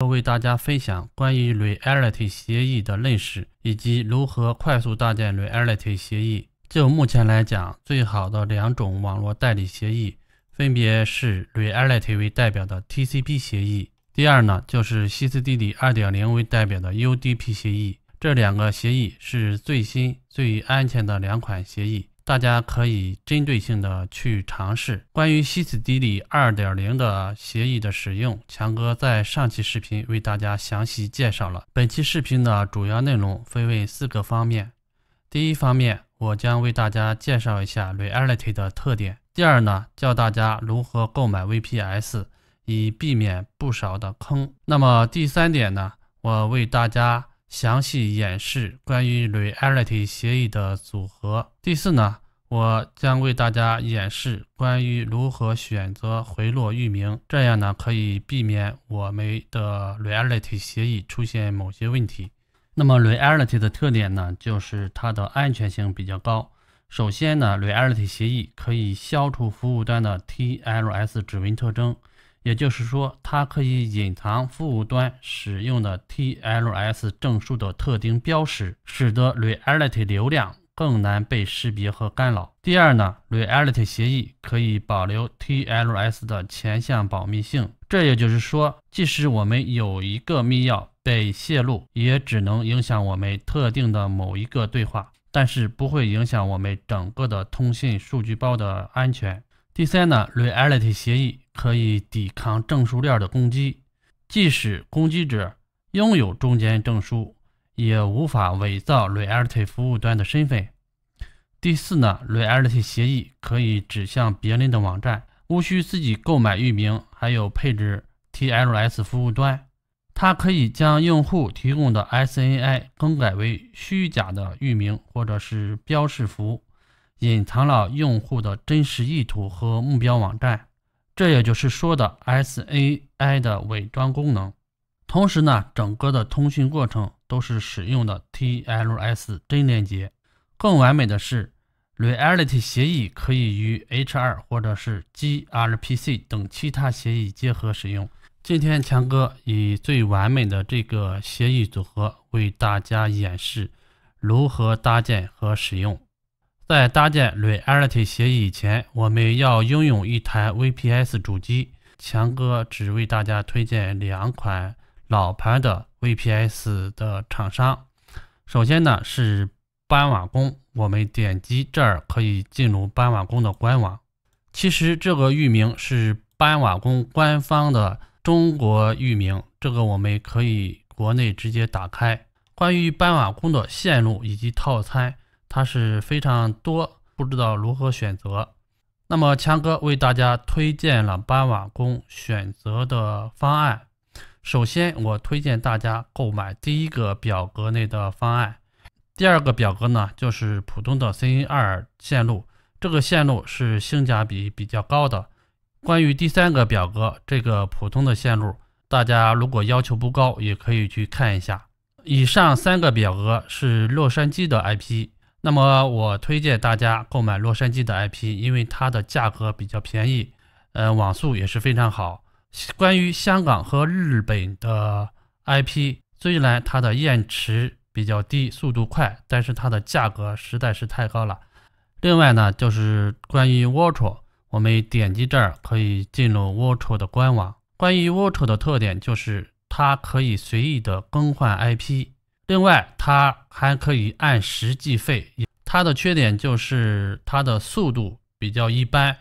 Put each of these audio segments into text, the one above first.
要为大家分享关于 Reality 协议的认识，以及如何快速搭建 Reality 协议。就目前来讲，最好的两种网络代理协议，分别是 Reality 为代表的 TCP 协议，第二呢就是 c c d d 2.0为代表的 UDP 协议。这两个协议是最新、最安全的两款协议。大家可以针对性的去尝试关于西斯迪里二点零的协议的使用，强哥在上期视频为大家详细介绍了。本期视频的主要内容分为四个方面，第一方面我将为大家介绍一下 Reality 的特点。第二呢，教大家如何购买 VPS 以避免不少的坑。那么第三点呢，我为大家详细演示关于 Reality 协议的组合。第四呢？我将为大家演示关于如何选择回落域名，这样呢可以避免我们的 Reality 协议出现某些问题。那么 Reality 的特点呢，就是它的安全性比较高。首先呢，Reality 协议可以消除服务端的 TLS 指纹特征，也就是说它可以隐藏服务端使用的 TLS 证书的特定标识，使得 Reality 流量。更难被识别和干扰。第二呢，Reality 协议可以保留 TLS 的前向保密性，这也就是说，即使我们有一个密钥被泄露，也只能影响我们特定的某一个对话，但是不会影响我们整个的通信数据包的安全。第三呢，Reality 协议可以抵抗证书链的攻击，即使攻击者拥有中间证书。也无法伪造 r e a l i t y 服务端的身份。第四呢 r e a l i t y 协议可以指向别人的网站，无需自己购买域名，还有配置 TLS 服务端。它可以将用户提供的 SNI 更改为虚假的域名或者是标示符，隐藏了用户的真实意图和目标网站。这也就是说的 SNI 的伪装功能。同时呢，整个的通讯过程。都是使用的 TLS 真连接。更完美的是，Reality 协议可以与 H2 或者是 gRPC 等其他协议结合使用。今天强哥以最完美的这个协议组合为大家演示如何搭建和使用。在搭建 Reality 协议以前，我们要拥有一台 VPS 主机。强哥只为大家推荐两款。老牌的 VPS 的厂商，首先呢是斑瓦工，我们点击这儿可以进入斑瓦工的官网。其实这个域名是斑瓦工官方的中国域名，这个我们可以国内直接打开。关于斑瓦工的线路以及套餐，它是非常多，不知道如何选择。那么强哥为大家推荐了斑瓦工选择的方案。首先，我推荐大家购买第一个表格内的方案。第二个表格呢，就是普通的 CNR 线路，这个线路是性价比比较高的。关于第三个表格，这个普通的线路，大家如果要求不高，也可以去看一下。以上三个表格是洛杉矶的 IP。那么我推荐大家购买洛杉矶的 IP，因为它的价格比较便宜，呃，网速也是非常好。关于香港和日本的 IP，虽然它的延迟比较低，速度快，但是它的价格实在是太高了。另外呢，就是关于 i r t a l 我们点击这儿可以进入 i r t a l 的官网。关于 i r t a l 的特点就是它可以随意的更换 IP，另外它还可以按时计费。它的缺点就是它的速度比较一般。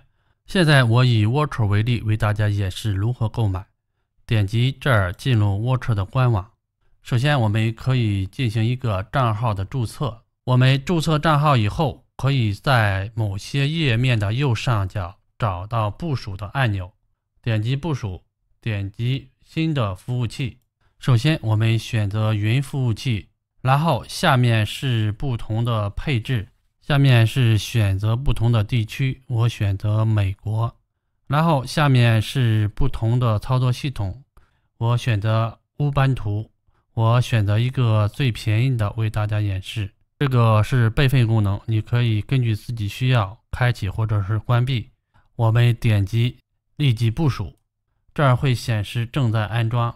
现在我以 Watcher 为例，为大家演示如何购买。点击这儿进入 Watcher 的官网。首先，我们可以进行一个账号的注册。我们注册账号以后，可以在某些页面的右上角找到部署的按钮。点击部署，点击新的服务器。首先，我们选择云服务器，然后下面是不同的配置。下面是选择不同的地区，我选择美国，然后下面是不同的操作系统，我选择乌班图，我选择一个最便宜的为大家演示。这个是备份功能，你可以根据自己需要开启或者是关闭。我们点击立即部署，这儿会显示正在安装。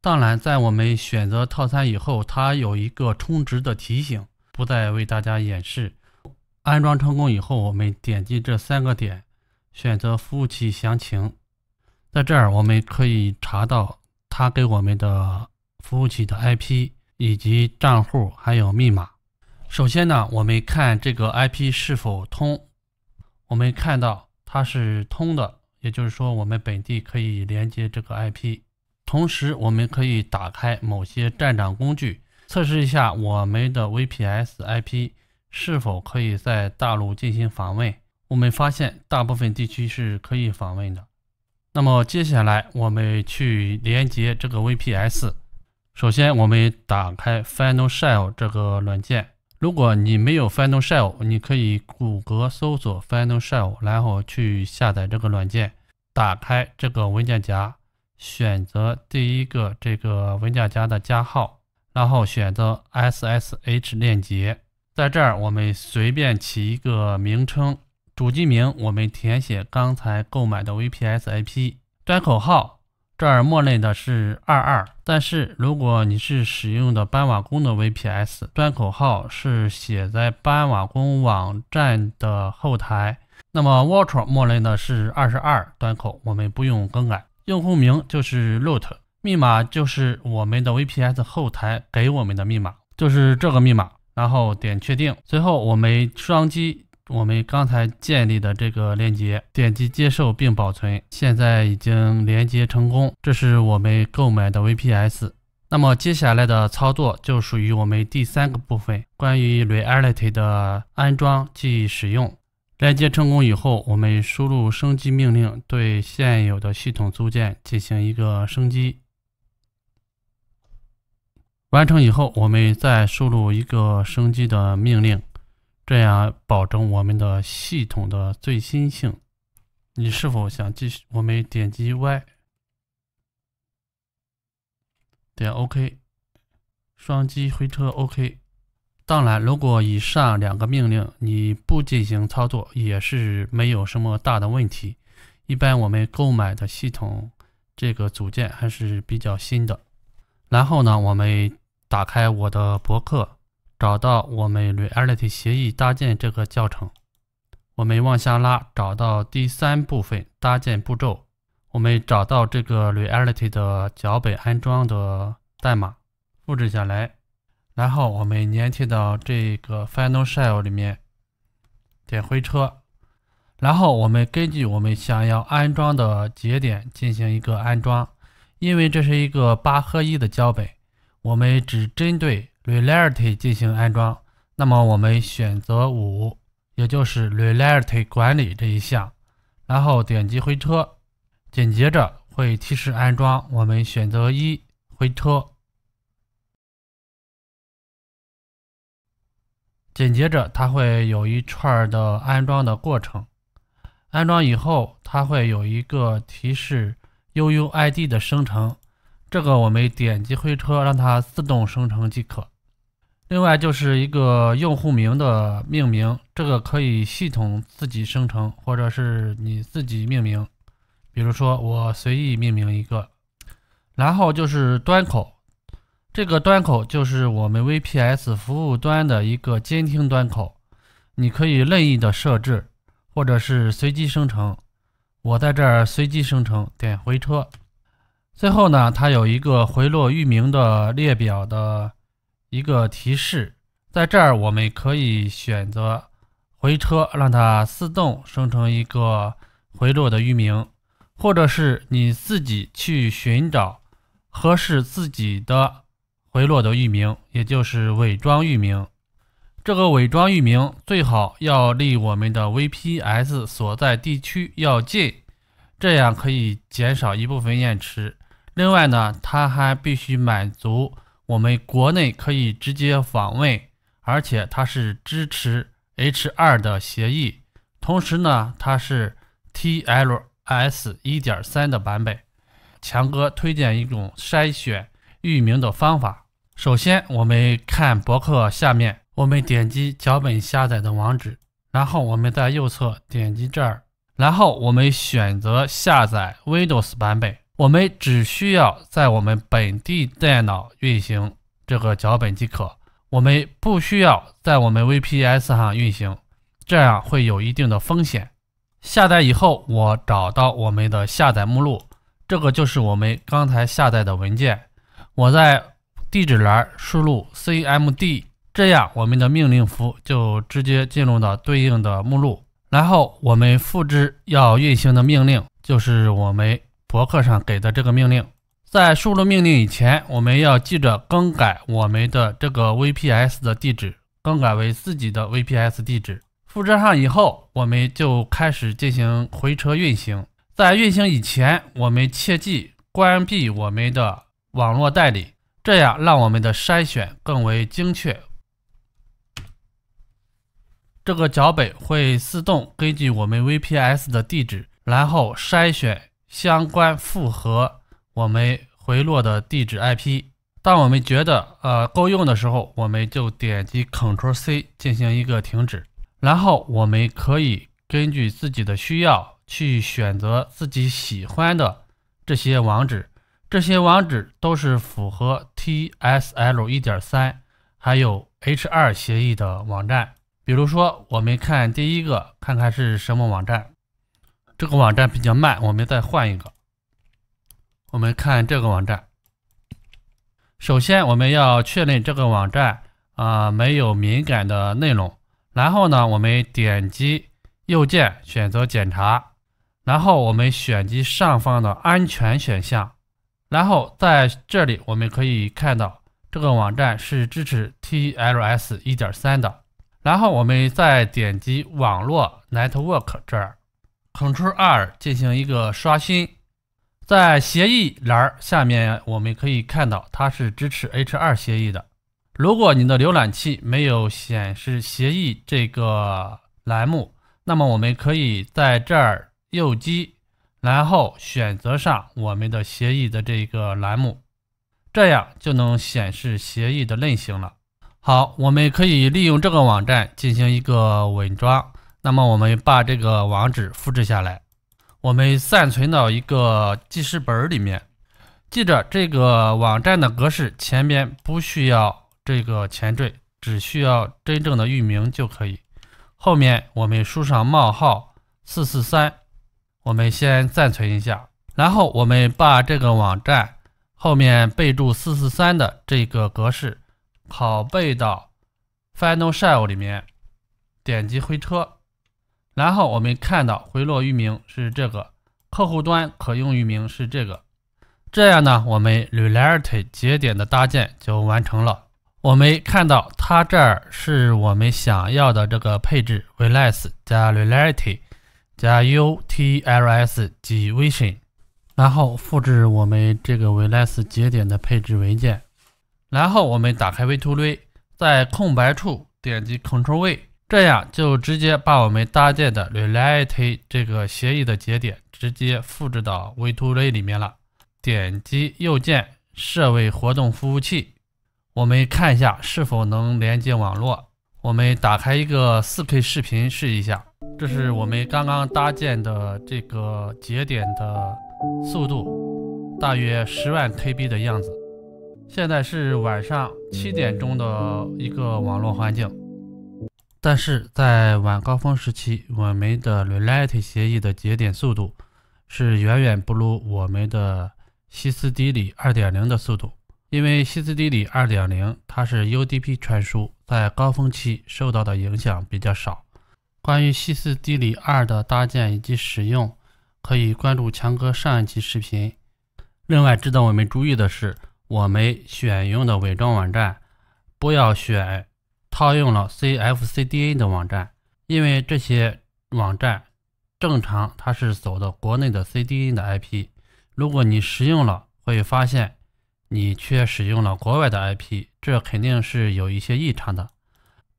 当然，在我们选择套餐以后，它有一个充值的提醒，不再为大家演示。安装成功以后，我们点击这三个点，选择服务器详情，在这儿我们可以查到它给我们的服务器的 IP 以及账户还有密码。首先呢，我们看这个 IP 是否通，我们看到它是通的，也就是说我们本地可以连接这个 IP。同时，我们可以打开某些站长工具测试一下我们的 VPS IP。是否可以在大陆进行访问？我们发现大部分地区是可以访问的。那么接下来我们去连接这个 VPS。首先我们打开 Final Shell 这个软件。如果你没有 Final Shell，你可以谷歌搜索 Final Shell，然后去下载这个软件。打开这个文件夹，选择第一个这个文件夹的加号，然后选择 SSH 链接。在这儿，我们随便起一个名称，主机名我们填写刚才购买的 VPS IP，端口号这儿默认的是二二，但是如果你是使用的搬瓦工的 VPS，端口号是写在搬瓦工网站的后台，那么 v i r t 默认的是二十二端口，我们不用更改。用户名就是 root，密码就是我们的 VPS 后台给我们的密码，就是这个密码。然后点确定，随后我们双击我们刚才建立的这个链接，点击接受并保存，现在已经连接成功，这是我们购买的 VPS。那么接下来的操作就属于我们第三个部分，关于 Reality 的安装及使用。连接成功以后，我们输入升级命令，对现有的系统组件进行一个升级。完成以后，我们再输入一个升级的命令，这样保证我们的系统的最新性。你是否想继续？我们点击 Y 点 OK，双击回车 OK。当然，如果以上两个命令你不进行操作，也是没有什么大的问题。一般我们购买的系统这个组件还是比较新的。然后呢，我们打开我的博客，找到我们 Reality 协议搭建这个教程。我们往下拉，找到第三部分搭建步骤。我们找到这个 Reality 的脚本安装的代码，复制下来，然后我们粘贴到这个 Final Shell 里面，点回车。然后我们根据我们想要安装的节点进行一个安装。因为这是一个八合一的脚本，我们只针对 Reality 进行安装。那么我们选择五，也就是 Reality 管理这一项，然后点击回车。紧接着会提示安装，我们选择一回车。紧接着它会有一串的安装的过程。安装以后，它会有一个提示。UUID 的生成，这个我们点击回车让它自动生成即可。另外就是一个用户名的命名，这个可以系统自己生成，或者是你自己命名。比如说我随意命名一个。然后就是端口，这个端口就是我们 VPS 服务端的一个监听端口，你可以任意的设置，或者是随机生成。我在这儿随机生成，点回车。最后呢，它有一个回落域名的列表的一个提示，在这儿我们可以选择回车，让它自动生成一个回落的域名，或者是你自己去寻找合适自己的回落的域名，也就是伪装域名。这个伪装域名最好要离我们的 VPS 所在地区要近，这样可以减少一部分延迟。另外呢，它还必须满足我们国内可以直接访问，而且它是支持 H 二的协议，同时呢，它是 TLS 一点三的版本。强哥推荐一种筛选域名的方法，首先我们看博客下面。我们点击脚本下载的网址，然后我们在右侧点击这儿，然后我们选择下载 Windows 版本。我们只需要在我们本地电脑运行这个脚本即可，我们不需要在我们 VPS 上运行，这样会有一定的风险。下载以后，我找到我们的下载目录，这个就是我们刚才下载的文件。我在地址栏输入 CMD。这样，我们的命令符就直接进入到对应的目录。然后，我们复制要运行的命令，就是我们博客上给的这个命令。在输入命令以前，我们要记着更改我们的这个 VPS 的地址，更改为自己的 VPS 地址。复制上以后，我们就开始进行回车运行。在运行以前，我们切记关闭我们的网络代理，这样让我们的筛选更为精确。这个脚本会自动根据我们 VPS 的地址，然后筛选相关符合我们回落的地址 IP。当我们觉得呃够用的时候，我们就点击 Ctrl+C 进行一个停止，然后我们可以根据自己的需要去选择自己喜欢的这些网址。这些网址都是符合 t s l 1.3还有 H2 协议的网站。比如说，我们看第一个，看看是什么网站。这个网站比较慢，我们再换一个。我们看这个网站。首先，我们要确认这个网站啊没有敏感的内容。然后呢，我们点击右键，选择检查。然后我们选击上方的安全选项。然后在这里，我们可以看到这个网站是支持 TLS 1.3的。然后我们再点击网络 Network 这儿，Ctrl R 进行一个刷新，在协议栏下面我们可以看到它是支持 H2 协议的。如果你的浏览器没有显示协议这个栏目，那么我们可以在这儿右击，然后选择上我们的协议的这个栏目，这样就能显示协议的类型了。好，我们可以利用这个网站进行一个稳装。那么，我们把这个网址复制下来，我们暂存到一个记事本里面。记着，这个网站的格式前边不需要这个前缀，只需要真正的域名就可以。后面我们输上冒号四四三，我们先暂存一下。然后，我们把这个网站后面备注四四三的这个格式。拷贝到 Final Shell 里面，点击回车，然后我们看到回落域名是这个，客户端可用域名是这个，这样呢，我们 Reality 节点的搭建就完成了。我们看到它这儿是我们想要的这个配置 v l e s 加 Reality 加 UTLS 及 Vision，然后复制我们这个 Vless 节点的配置文件。然后我们打开 v2ray，在空白处点击 Ctrl V，这样就直接把我们搭建的 relay 这个协议的节点直接复制到 v2ray 里面了。点击右键设为活动服务器，我们看一下是否能连接网络。我们打开一个 4K 视频试一下，这是我们刚刚搭建的这个节点的速度，大约十万 KB 的样子。现在是晚上七点钟的一个网络环境，但是在晚高峰时期，我们的 r e Lite 协议的节点速度是远远不如我们的西斯底里二点零的速度，因为西斯底里二点零它是 UDP 传输，在高峰期受到的影响比较少。关于西斯底里二的搭建以及使用，可以关注强哥上一期视频。另外，值得我们注意的是。我们选用的伪装网站，不要选套用了 CFCDN 的网站，因为这些网站正常它是走的国内的 CDN 的 IP，如果你使用了，会发现你却使用了国外的 IP，这肯定是有一些异常的。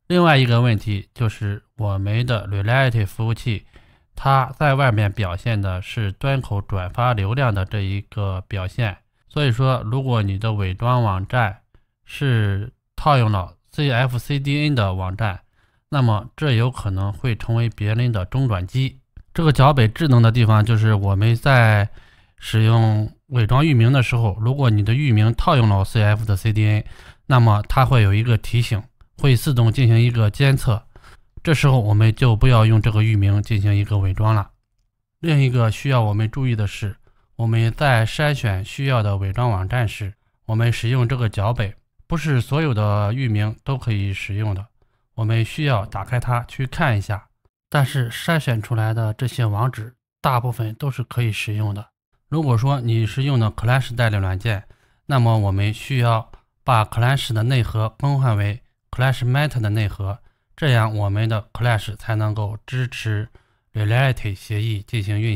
另外一个问题就是我们的 Reality 服务器，它在外面表现的是端口转发流量的这一个表现。所以说，如果你的伪装网站是套用了 C F C D N 的网站，那么这有可能会成为别人的中转机。这个脚本智能的地方就是我们在使用伪装域名的时候，如果你的域名套用了 C F 的 C D N，那么它会有一个提醒，会自动进行一个监测。这时候我们就不要用这个域名进行一个伪装了。另一个需要我们注意的是。我们在筛选需要的伪装网站时，我们使用这个脚本，不是所有的域名都可以使用的，我们需要打开它去看一下。但是筛选出来的这些网址，大部分都是可以使用的。如果说你是用的 Clash 代理软件，那么我们需要把 Clash 的内核更换为 Clash Meta 的内核，这样我们的 Clash 才能够支持 Reality 协议进行运。